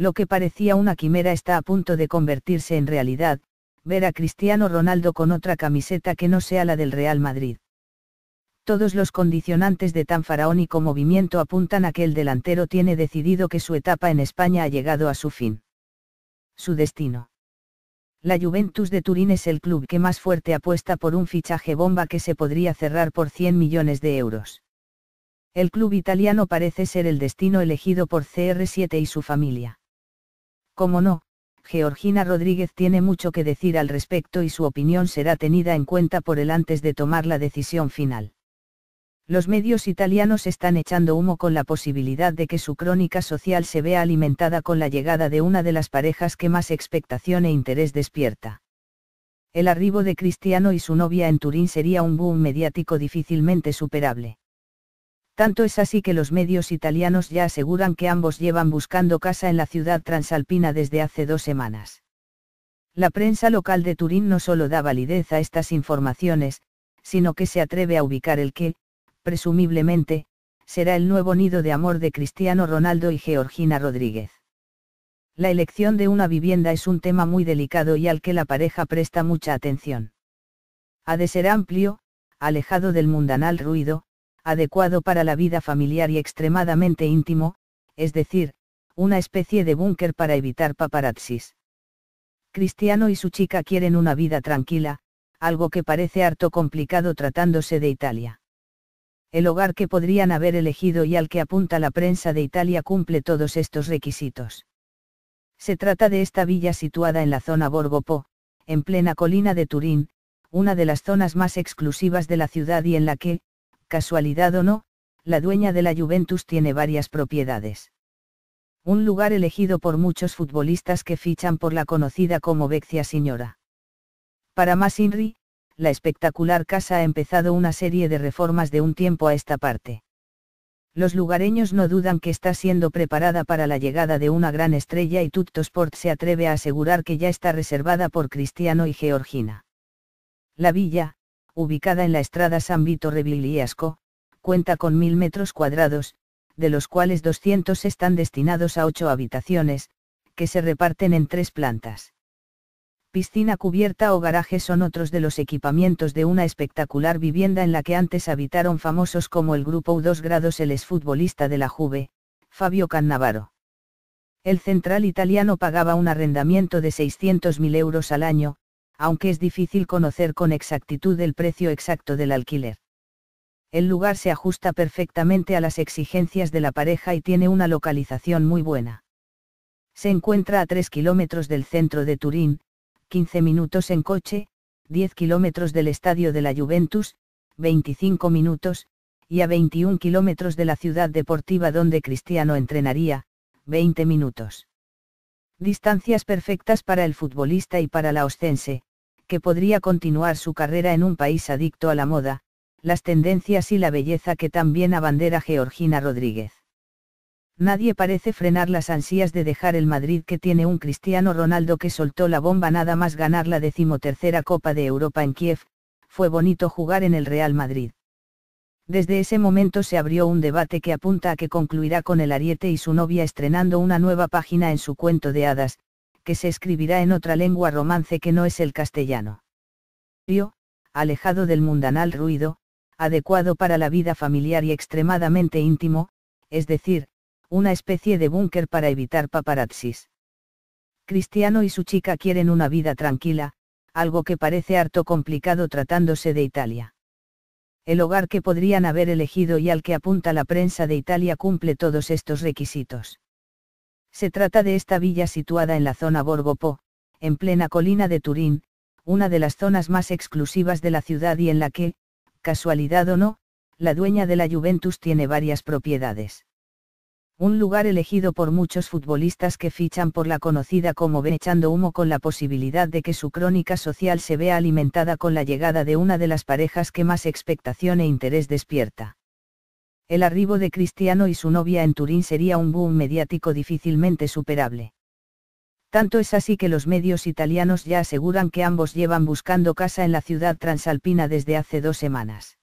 Lo que parecía una quimera está a punto de convertirse en realidad, ver a Cristiano Ronaldo con otra camiseta que no sea la del Real Madrid. Todos los condicionantes de tan faraónico movimiento apuntan a que el delantero tiene decidido que su etapa en España ha llegado a su fin. Su destino. La Juventus de Turín es el club que más fuerte apuesta por un fichaje bomba que se podría cerrar por 100 millones de euros. El club italiano parece ser el destino elegido por CR7 y su familia. Como no, Georgina Rodríguez tiene mucho que decir al respecto y su opinión será tenida en cuenta por él antes de tomar la decisión final. Los medios italianos están echando humo con la posibilidad de que su crónica social se vea alimentada con la llegada de una de las parejas que más expectación e interés despierta. El arribo de Cristiano y su novia en Turín sería un boom mediático difícilmente superable. Tanto es así que los medios italianos ya aseguran que ambos llevan buscando casa en la ciudad transalpina desde hace dos semanas. La prensa local de Turín no solo da validez a estas informaciones, sino que se atreve a ubicar el que, presumiblemente, será el nuevo nido de amor de Cristiano Ronaldo y Georgina Rodríguez. La elección de una vivienda es un tema muy delicado y al que la pareja presta mucha atención. Ha de ser amplio, alejado del mundanal ruido, adecuado para la vida familiar y extremadamente íntimo, es decir, una especie de búnker para evitar paparazzis. Cristiano y su chica quieren una vida tranquila, algo que parece harto complicado tratándose de Italia. El hogar que podrían haber elegido y al que apunta la prensa de Italia cumple todos estos requisitos. Se trata de esta villa situada en la zona Borgo Po, en plena colina de Turín, una de las zonas más exclusivas de la ciudad y en la que, casualidad o no, la dueña de la Juventus tiene varias propiedades. Un lugar elegido por muchos futbolistas que fichan por la conocida como Vecchia Signora. Para más Inri, la espectacular casa ha empezado una serie de reformas de un tiempo a esta parte. Los lugareños no dudan que está siendo preparada para la llegada de una gran estrella y Tutto Sport se atreve a asegurar que ya está reservada por Cristiano y Georgina. La villa, ubicada en la estrada San Vito Revilliasco, cuenta con mil metros cuadrados, de los cuales 200 están destinados a ocho habitaciones, que se reparten en tres plantas. Piscina cubierta o garaje son otros de los equipamientos de una espectacular vivienda en la que antes habitaron famosos como el grupo U2 grados el exfutbolista de la Juve, Fabio Cannavaro. El central italiano pagaba un arrendamiento de 600.000 euros al año, aunque es difícil conocer con exactitud el precio exacto del alquiler. El lugar se ajusta perfectamente a las exigencias de la pareja y tiene una localización muy buena. Se encuentra a 3 kilómetros del centro de Turín, 15 minutos en coche, 10 kilómetros del estadio de la Juventus, 25 minutos, y a 21 kilómetros de la ciudad deportiva donde Cristiano entrenaría, 20 minutos. Distancias perfectas para el futbolista y para la ostense, que podría continuar su carrera en un país adicto a la moda, las tendencias y la belleza que también abandera Georgina Rodríguez. Nadie parece frenar las ansias de dejar el Madrid que tiene un Cristiano Ronaldo que soltó la bomba nada más ganar la decimotercera Copa de Europa en Kiev, fue bonito jugar en el Real Madrid. Desde ese momento se abrió un debate que apunta a que concluirá con el Ariete y su novia estrenando una nueva página en su cuento de hadas, que se escribirá en otra lengua romance que no es el castellano. Río, alejado del mundanal ruido, adecuado para la vida familiar y extremadamente íntimo, es decir, una especie de búnker para evitar paparazzis. Cristiano y su chica quieren una vida tranquila, algo que parece harto complicado tratándose de Italia. El hogar que podrían haber elegido y al que apunta la prensa de Italia cumple todos estos requisitos. Se trata de esta villa situada en la zona Borgo Po, en plena colina de Turín, una de las zonas más exclusivas de la ciudad y en la que, casualidad o no, la dueña de la Juventus tiene varias propiedades. Un lugar elegido por muchos futbolistas que fichan por la conocida como B echando humo con la posibilidad de que su crónica social se vea alimentada con la llegada de una de las parejas que más expectación e interés despierta. El arribo de Cristiano y su novia en Turín sería un boom mediático difícilmente superable. Tanto es así que los medios italianos ya aseguran que ambos llevan buscando casa en la ciudad transalpina desde hace dos semanas.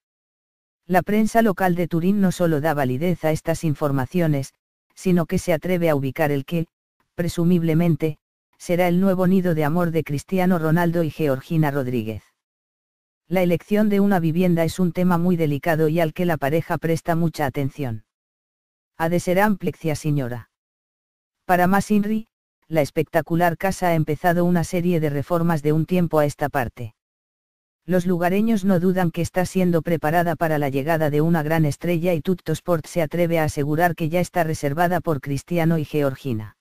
La prensa local de Turín no solo da validez a estas informaciones, sino que se atreve a ubicar el que, presumiblemente, será el nuevo nido de amor de Cristiano Ronaldo y Georgina Rodríguez. La elección de una vivienda es un tema muy delicado y al que la pareja presta mucha atención. Ha de ser amplexia señora. Para más Inri, la espectacular casa ha empezado una serie de reformas de un tiempo a esta parte. Los lugareños no dudan que está siendo preparada para la llegada de una gran estrella y Tuttosport se atreve a asegurar que ya está reservada por Cristiano y Georgina.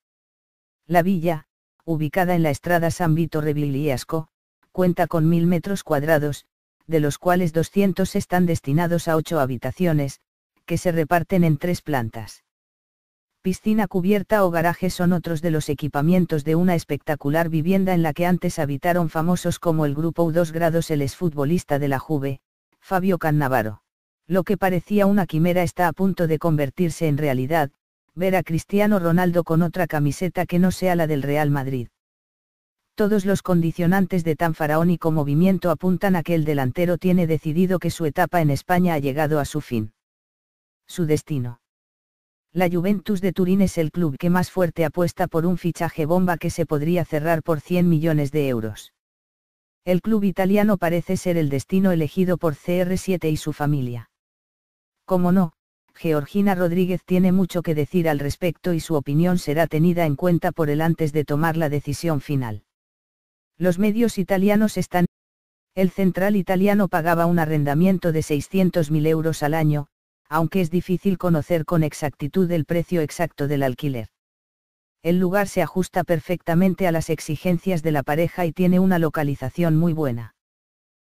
La villa, ubicada en la estrada San Vito Reviliasco, cuenta con mil metros cuadrados, de los cuales 200 están destinados a ocho habitaciones, que se reparten en tres plantas. Piscina cubierta o garaje son otros de los equipamientos de una espectacular vivienda en la que antes habitaron famosos como el grupo U2 grados el exfutbolista de la Juve, Fabio Cannavaro. Lo que parecía una quimera está a punto de convertirse en realidad, ver a Cristiano Ronaldo con otra camiseta que no sea la del Real Madrid. Todos los condicionantes de tan faraónico movimiento apuntan a que el delantero tiene decidido que su etapa en España ha llegado a su fin. Su destino. La Juventus de Turín es el club que más fuerte apuesta por un fichaje bomba que se podría cerrar por 100 millones de euros. El club italiano parece ser el destino elegido por CR7 y su familia. Como no, Georgina Rodríguez tiene mucho que decir al respecto y su opinión será tenida en cuenta por él antes de tomar la decisión final. Los medios italianos están. El central italiano pagaba un arrendamiento de 600.000 euros al año, aunque es difícil conocer con exactitud el precio exacto del alquiler. El lugar se ajusta perfectamente a las exigencias de la pareja y tiene una localización muy buena.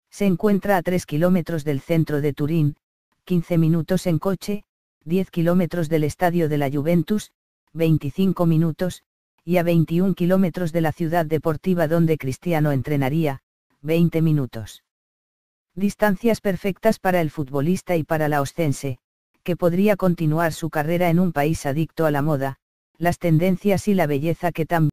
Se encuentra a 3 kilómetros del centro de Turín, 15 minutos en coche, 10 kilómetros del estadio de la Juventus, 25 minutos, y a 21 kilómetros de la ciudad deportiva donde Cristiano entrenaría, 20 minutos. Distancias perfectas para el futbolista y para la ostense, que podría continuar su carrera en un país adicto a la moda, las tendencias y la belleza que también